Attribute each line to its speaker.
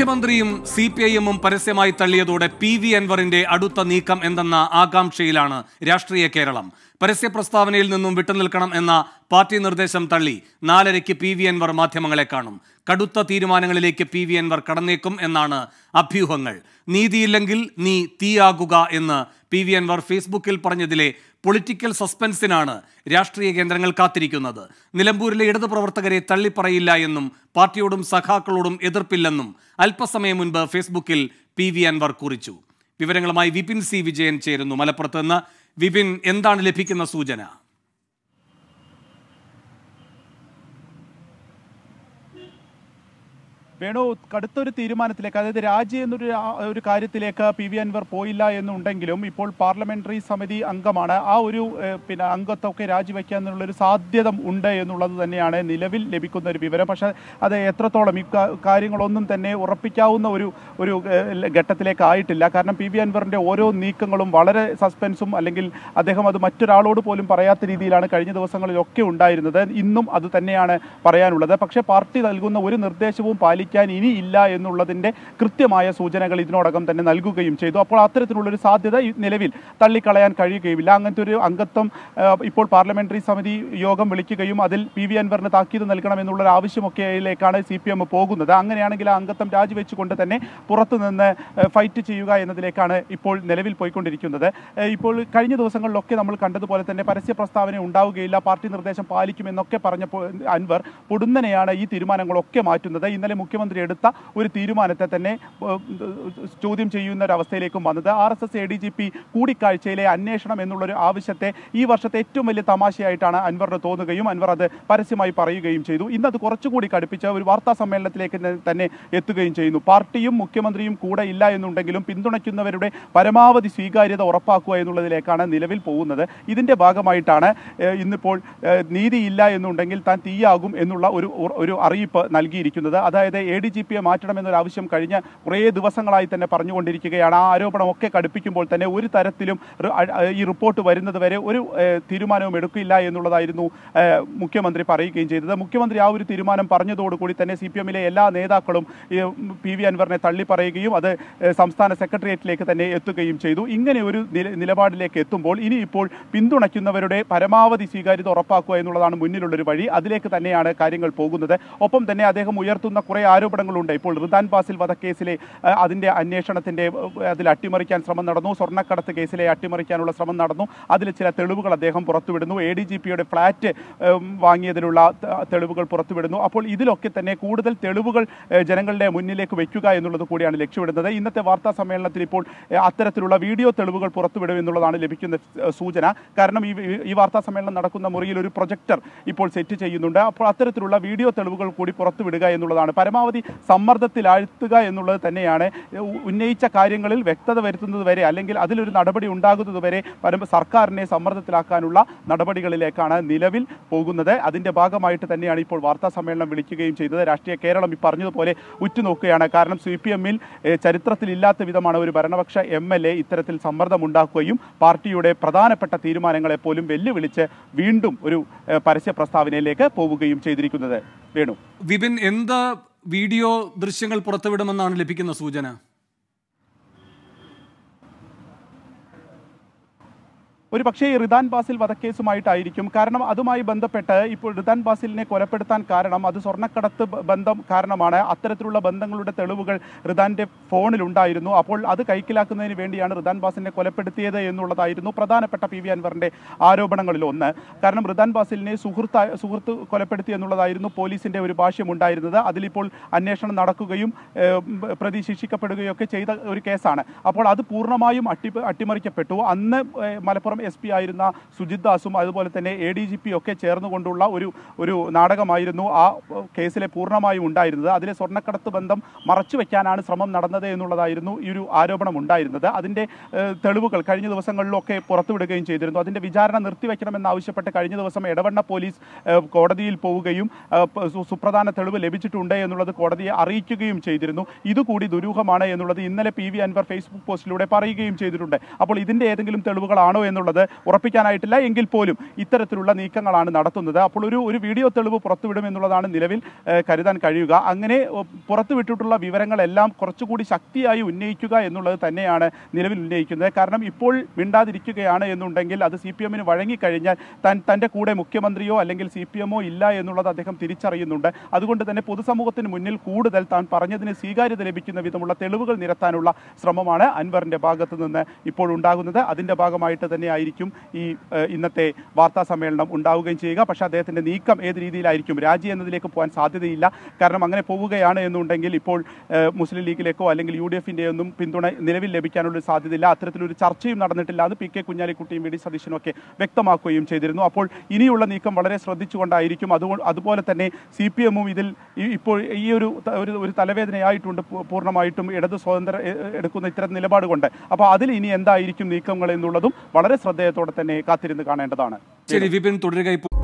Speaker 1: മുഖ്യമന്ത്രിയും C P I എമ്മും പരസ്യമായി തള്ളിയതോടെ പി വി അൻവറിന്റെ അടുത്ത നീക്കം എന്തെന്ന ആകാംക്ഷയിലാണ് രാഷ്ട്രീയ കേരളം പരസ്യ പ്രസ്താവനയിൽ നിന്നും വിട്ടുനിൽക്കണം എന്ന പാർട്ടി നിർദ്ദേശം തള്ളി നാലരയ്ക്ക് പി വി അൻവർ മാധ്യമങ്ങളെ കാണും കടുത്ത തീരുമാനങ്ങളിലേക്ക് പി വി അൻവർ കടന്നേക്കും എന്നാണ് അഭ്യൂഹങ്ങൾ നീതിയില്ലെങ്കിൽ നീ തീയാകുക എന്ന് പി വി അൻവർ ഫേസ്ബുക്കിൽ പറഞ്ഞതിലെ പൊളിറ്റിക്കൽ സസ്പെൻസിനാണ് രാഷ്ട്രീയ കേന്ദ്രങ്ങൾ കാത്തിരിക്കുന്നത് നിലമ്പൂരിലെ ഇടതു പ്രവർത്തകരെ തള്ളിപ്പറയില്ല എന്നും പാർട്ടിയോടും സഖാക്കളോടും എതിർപ്പില്ലെന്നും അല്പസമയം മുൻപ് ഫേസ്ബുക്കിൽ പി വി അൻവർ കുറിച്ചു വിവരങ്ങളുമായി വിപിൻ സി വിജയൻ ചേരുന്നു മലപ്പുറത്ത് നിന്ന് വിപിൻ എന്താണ് ലഭിക്കുന്ന സൂചന
Speaker 2: വേണു കടുത്തൊരു തീരുമാനത്തിലേക്ക് അതായത് രാജി എന്നൊരു ഒരു കാര്യത്തിലേക്ക് പി വി അൻവർ പോയില്ല എന്നുണ്ടെങ്കിലും ഇപ്പോൾ പാർലമെന്ററി സമിതി അംഗമാണ് ആ ഒരു പിന്നെ അംഗത്വമൊക്കെ ഒരു സാധ്യത ഉണ്ട് എന്നുള്ളത് തന്നെയാണ് നിലവിൽ ലഭിക്കുന്ന ഒരു വിവരം പക്ഷേ അത് എത്രത്തോളം ഈ കാര്യങ്ങളൊന്നും തന്നെ ഉറപ്പിക്കാവുന്ന ഒരു ഒരു ഘട്ടത്തിലേക്ക് ആയിട്ടില്ല കാരണം പി വി അൻവറിൻ്റെ ഓരോ നീക്കങ്ങളും വളരെ സസ്പെൻസും അല്ലെങ്കിൽ അദ്ദേഹം അത് മറ്റൊരാളോട് പോലും പറയാത്ത രീതിയിലാണ് കഴിഞ്ഞ ദിവസങ്ങളിലൊക്കെ ഉണ്ടായിരുന്നത് ഇന്നും അത് തന്നെയാണ് പറയാനുള്ളത് പക്ഷേ പാർട്ടി നൽകുന്ന ഒരു നിർദ്ദേശവും പാലിക്കും ലഭിക്കാൻ ഇനി ഇല്ല എന്നുള്ളതിൻ്റെ കൃത്യമായ സൂചനകൾ ഇതിനോടകം തന്നെ നൽകുകയും ചെയ്തു അപ്പോൾ അത്തരത്തിലുള്ളൊരു സാധ്യത നിലവിൽ തള്ളിക്കളയാൻ കഴിയുകയുമില്ല അങ്ങനത്തെ ഒരു അംഗത്വം ഇപ്പോൾ പാർലമെന്ററി സമിതി യോഗം വിളിക്കുകയും അതിൽ പി വി അൻവറിന് താക്കീത് നൽകണമെന്നുള്ളൊരു ആവശ്യമൊക്കെയിലേക്കാണ് സി പി എം പോകുന്നത് അങ്ങനെയാണെങ്കിൽ ആ അംഗത്വം രാജിവെച്ചുകൊണ്ട് തന്നെ പുറത്തുനിന്ന് ഫൈറ്റ് ചെയ്യുക എന്നതിലേക്കാണ് ഇപ്പോൾ നിലവിൽ പോയിക്കൊണ്ടിരിക്കുന്നത് ഇപ്പോൾ കഴിഞ്ഞ ദിവസങ്ങളിലൊക്കെ നമ്മൾ കണ്ടതുപോലെ തന്നെ പരസ്യ പ്രസ്താവന ഉണ്ടാവുകയില്ല പാർട്ടി നിർദ്ദേശം പാലിക്കുമെന്നൊക്കെ പറഞ്ഞപ്പോൾ അൻവർ പൊടുന്നനെയാണ് ഈ തീരുമാനങ്ങളൊക്കെ മാറ്റുന്നത് ഇന്നലെ മുഖ്യമന്ത്രി മുഖ്യമന്ത്രി എടുത്ത ഒരു തീരുമാനത്തെ തന്നെ ചോദ്യം ചെയ്യുന്ന ഒരു അവസ്ഥയിലേക്കും വന്നത് R S S A D G P കൂടിക്കാഴ്ചയിലെ അന്വേഷണം എന്നുള്ളൊരു ആവശ്യത്തെ ഈ വർഷത്തെ ഏറ്റവും വലിയ തമാശയായിട്ടാണ് അൻവറിന് തോന്നുകയും അൻവർ അത് പരസ്യമായി പറയുകയും ചെയ്തു അത് കുറച്ചുകൂടി കടുപ്പിച്ച ഒരു വാർത്താ സമ്മേളനത്തിലേക്ക് തന്നെ എത്തുകയും ചെയ്യുന്നു പാർട്ടിയും മുഖ്യമന്ത്രിയും കൂടെ ഇല്ല എന്നുണ്ടെങ്കിലും പിന്തുണയ്ക്കുന്നവരുടെ പരമാവധി സ്വീകാര്യത ഉറപ്പാക്കുക എന്നുള്ളതിലേക്കാണ് നിലവിൽ പോകുന്നത് ഇതിൻ്റെ ഭാഗമായിട്ടാണ് ഇന്നിപ്പോൾ നീതിയില്ല എന്നുണ്ടെങ്കിൽ താൻ തീയാകും എന്നുള്ള ഒരു ഒരു അറിയിപ്പ് നൽകിയിരിക്കുന്നത് അതായത് എ ഡി ജി പിയെ മാറ്റണമെന്നൊരാവശ്യം കഴിഞ്ഞ കുറേ ദിവസങ്ങളായി തന്നെ പറഞ്ഞുകൊണ്ടിരിക്കുകയാണ് ആ ആരോപണമൊക്കെ കടുപ്പിക്കുമ്പോൾ തന്നെ ഒരു തരത്തിലും ഈ റിപ്പോർട്ട് വരുന്നത് വരെ ഒരു തീരുമാനവും എടുക്കില്ല എന്നുള്ളതായിരുന്നു മുഖ്യമന്ത്രി പറയുകയും ചെയ്തത് മുഖ്യമന്ത്രി ആ ഒരു തീരുമാനം പറഞ്ഞതോടുകൂടി തന്നെ സി പി എമ്മിലെ എല്ലാ നേതാക്കളും പി വി അൻവറിനെ തള്ളിപ്പറയുകയും അത് സംസ്ഥാന സെക്രട്ടേറിയറ്റിലേക്ക് തന്നെ എത്തുകയും ചെയ്തു ഇങ്ങനെ ഒരു നിലപാടിലേക്ക് എത്തുമ്പോൾ ഇനി ഇപ്പോൾ പിന്തുണയ്ക്കുന്നവരുടെ പരമാവധി സ്വീകാര്യത ഉറപ്പാക്കുക എന്നുള്ളതാണ് മുന്നിലുള്ളൊരു വഴി അതിലേക്ക് തന്നെയാണ് കാര്യങ്ങൾ പോകുന്നത് ഒപ്പം തന്നെ അദ്ദേഹം ഉയർത്തുന്ന കുറേ ആരോപണങ്ങളുണ്ട് ഇപ്പോൾ റിദാൻ പാസിൽ വധക്കേസിലെ അതിൻ്റെ അന്വേഷണത്തിൻ്റെ അതിൽ അട്ടിമറിക്കാൻ ശ്രമം നടന്നു സ്വർണ്ണക്കടത്ത് കേസിലെ അട്ടിമറിക്കാനുള്ള ശ്രമം നടന്നു അതിൽ ചില തെളിവുകൾ അദ്ദേഹം പുറത്തുവിടുന്നു എ ഡി ജി പിയുടെ ഫ്ലാറ്റ് വാങ്ങിയതിനുള്ള തെളിവുകൾ പുറത്തുവിടുന്നു അപ്പോൾ ഇതിലൊക്കെ തന്നെ കൂടുതൽ തെളിവുകൾ ജനങ്ങളുടെ മുന്നിലേക്ക് വയ്ക്കുക എന്നുള്ളത് കൂടിയാണ് ലക്ഷ്യമിടുന്നത് ഇന്നത്തെ വാർത്താ സമ്മേളനത്തിൽ ഇപ്പോൾ അത്തരത്തിലുള്ള വീഡിയോ തെളിവുകൾ പുറത്തുവിടും എന്നുള്ളതാണ് ലഭിക്കുന്ന സൂചന കാരണം ഈ ഈ വാർത്താ സമ്മേളനം നടക്കുന്ന മുറിയിൽ ഒരു പ്രൊജക്ടർ ഇപ്പോൾ സെറ്റ് ചെയ്യുന്നുണ്ട് അപ്പോൾ അത്തരത്തിലുള്ള വീഡിയോ തെളിവുകൾ കൂടി പുറത്തുവിടുക എന്നുള്ളതാണ് പരമാവധി പരമാവധി സമ്മർദ്ദത്തിലാഴ്ത്തുക എന്നുള്ളത് തന്നെയാണ് ഉന്നയിച്ച കാര്യങ്ങളിൽ വ്യക്തത വരുത്തുന്നത് വരെ അല്ലെങ്കിൽ അതിലൊരു നടപടി ഉണ്ടാകുന്നത് വരെ സർക്കാരിനെ സമ്മർദ്ദത്തിലാക്കാനുള്ള നടപടികളിലേക്കാണ് നിലവിൽ പോകുന്നത് അതിൻ്റെ ഭാഗമായിട്ട് തന്നെയാണ് ഇപ്പോൾ വാർത്താ സമ്മേളനം വിളിക്കുകയും ചെയ്തത് രാഷ്ട്രീയ കേരളം ഈ പറഞ്ഞതുപോലെ ഉറ്റുനോക്കുകയാണ് കാരണം സി പി എമ്മിൽ ചരിത്രത്തിലില്ലാത്ത വിധമാണ് ഒരു ഭരണപക്ഷ എം എൽ എ ഇത്തരത്തിൽ സമ്മർദ്ദമുണ്ടാക്കുകയും പാർട്ടിയുടെ പ്രധാനപ്പെട്ട തീരുമാനങ്ങളെ പോലും വെല്ലുവിളിച്ച് വീണ്ടും ഒരു പരസ്യ പ്രസ്താവനയിലേക്ക്
Speaker 1: പോവുകയും ചെയ്തിരിക്കുന്നത് വേണു വിപിൻ എന്താ വീഡിയോ ദൃശ്യങ്ങൾ പുറത്തുവിടുമെന്നാണ് ലഭിക്കുന്ന സൂചന
Speaker 2: ഒരു പക്ഷേ റിദാൻ ബാസിൽ വധക്കേസുമായിട്ടായിരിക്കും കാരണം അതുമായി ബന്ധപ്പെട്ട് ഇപ്പോൾ റിദാൻ ബാസിലിനെ കൊലപ്പെടുത്താൻ കാരണം അത് സ്വർണ്ണക്കടത്ത് ബന്ധം കാരണമാണ് അത്തരത്തിലുള്ള ബന്ധങ്ങളുടെ തെളിവുകൾ റിദാൻ്റെ ഫോണിലുണ്ടായിരുന്നു അപ്പോൾ അത് കൈക്കലാക്കുന്നതിന് വേണ്ടിയാണ് റിദാൻ ബാസിലിനെ കൊലപ്പെടുത്തിയത് എന്നുള്ളതായിരുന്നു പ്രധാനപ്പെട്ട പി വി അൻവറിൻ്റെ ആരോപണങ്ങളിൽ ഒന്ന് കാരണം റിദാൻ ബാസിലിനെ സുഹൃത്ത് സുഹൃത്ത് കൊലപ്പെടുത്തി എന്നുള്ളതായിരുന്നു പോലീസിൻ്റെ ഒരു ഭാഷ്യം ഉണ്ടായിരുന്നത് അതിലിപ്പോൾ അന്വേഷണം നടക്കുകയും പ്രതി ശിക്ഷിക്കപ്പെടുകയും ഒക്കെ ചെയ്ത ഒരു കേസാണ് അപ്പോൾ അത് പൂർണ്ണമായും അട്ടി അട്ടിമറിക്കപ്പെട്ടു അന്ന് മലപ്പുറം എസ് പി ആയിരുന്ന സുജിത് ദാസും അതുപോലെ തന്നെ എ ഡി ജി പി ഒക്കെ ചേർന്നുകൊണ്ടുള്ള ഒരു ഒരു നാടകമായിരുന്നു ആ കേസിലെ പൂർണ്ണമായും ഉണ്ടായിരുന്നത് അതിലെ സ്വർണ്ണക്കടത്ത് ബന്ധം മറച്ചു വയ്ക്കാനാണ് ശ്രമം നടന്നത് എന്നുള്ളതായിരുന്നു ഈ ഒരു ആരോപണം ഉണ്ടായിരുന്നത് അതിൻ്റെ തെളിവുകൾ കഴിഞ്ഞ ദിവസങ്ങളിലൊക്കെ പുറത്തുവിടുകയും ചെയ്തിരുന്നു അതിൻ്റെ വിചാരണ നിർത്തിവെക്കണമെന്നാവശ്യപ്പെട്ട് കഴിഞ്ഞ ദിവസം ഇടവണ്ണ പോലീസ് കോടതിയിൽ പോവുകയും സുപ്രധാന തെളിവ് ലഭിച്ചിട്ടുണ്ട് എന്നുള്ളത് കോടതിയെ അറിയിക്കുകയും ചെയ്തിരുന്നു ഇതുകൂടി ദുരൂഹമാണ് എന്നുള്ളത് ഇന്നലെ പി വി അൻവർ ഫേസ്ബുക്ക് പോസ്റ്റിലൂടെ പറയുകയും ചെയ്തിട്ടുണ്ട് അപ്പോൾ ഇതിൻ്റെ ഏതെങ്കിലും തെളിവുകളാണോ എന്നുള്ളത് എന്നുള്ളത് ഉറപ്പിക്കാനായിട്ടില്ല എങ്കിൽ പോലും ഇത്തരത്തിലുള്ള നീക്കങ്ങളാണ് നടത്തുന്നത് അപ്പോൾ ഒരു ഒരു വീഡിയോ തെളിവ് പുറത്തുവിടും എന്നുള്ളതാണ് നിലവിൽ കരുതാൻ കഴിയുക അങ്ങനെ പുറത്തുവിട്ടിട്ടുള്ള വിവരങ്ങളെല്ലാം കുറച്ചുകൂടി ശക്തിയായി ഉന്നയിക്കുക എന്നുള്ളത് തന്നെയാണ് നിലവിൽ ഉന്നയിക്കുന്നത് കാരണം ഇപ്പോൾ മിണ്ടാതിരിക്കുകയാണ് എന്നുണ്ടെങ്കിൽ അത് സി പി എമ്മിന് വഴങ്ങിക്കഴിഞ്ഞാൽ തൻ തൻ്റെ കൂടെ മുഖ്യമന്ത്രിയോ അല്ലെങ്കിൽ സി പി എമ്മോ ഇല്ല എന്നുള്ളത് അദ്ദേഹം തിരിച്ചറിയുന്നുണ്ട് അതുകൊണ്ട് തന്നെ പൊതുസമൂഹത്തിന് മുന്നിൽ കൂടുതൽ താൻ പറഞ്ഞതിന് സ്വീകാര്യത ലഭിക്കുന്ന വിധമുള്ള തെളിവുകൾ നിരത്താനുള്ള ശ്രമമാണ് അൻവറിൻ്റെ ഭാഗത്തു നിന്ന് ഇപ്പോൾ ഉണ്ടാകുന്നത് അതിൻ്റെ ഭാഗമായിട്ട് തന്നെ ആയിരിക്കും ഈ ഇന്നത്തെ വാർത്താ സമ്മേളനം ഉണ്ടാവുകയും ചെയ്യുക പക്ഷേ അദ്ദേഹത്തിൻ്റെ നീക്കം ഏത് രീതിയിലായിരിക്കും രാജി എന്നതിലേക്ക് പോകാൻ സാധ്യതയില്ല കാരണം അങ്ങനെ പോവുകയാണ് എന്നുണ്ടെങ്കിൽ ഇപ്പോൾ മുസ്ലിം ലീഗിലേക്കോ അല്ലെങ്കിൽ യു ഡി ഒന്നും പിന്തുണ നിലവിൽ ലഭിക്കാനുള്ള സാധ്യതയില്ല അത്തരത്തിലൊരു ചർച്ചയും നടന്നിട്ടില്ല അത് പി കെ കുഞ്ഞാലിക്കുട്ടിയും വി ഡി സതീശനും ഒക്കെ വ്യക്തമാക്കുകയും ചെയ്തിരുന്നു അപ്പോൾ ഇനിയുള്ള നീക്കം വളരെ ശ്രദ്ധിച്ചുകൊണ്ടായിരിക്കും അതുകൊ അതുപോലെ തന്നെ സി പി എമ്മും ഇതിൽ ഇപ്പോൾ ഈ ഒരു ഒരു തലവേദനയായിട്ടുണ്ട് പൂർണ്ണമായിട്ടും ഇടതു സ്വാതന്ത്ര്യം എടുക്കുന്ന ഇത്തരം നിലപാടുകൊണ്ട് അപ്പോൾ അതിൽ ഇനി എന്തായിരിക്കും നീക്കങ്ങൾ എന്നുള്ളതും വളരെ അദ്ദേഹത്തോടെ തന്നെ കാത്തിരുന്ന് കാണേണ്ടതാണ്
Speaker 1: ശരി വിപിൻ തുടരുക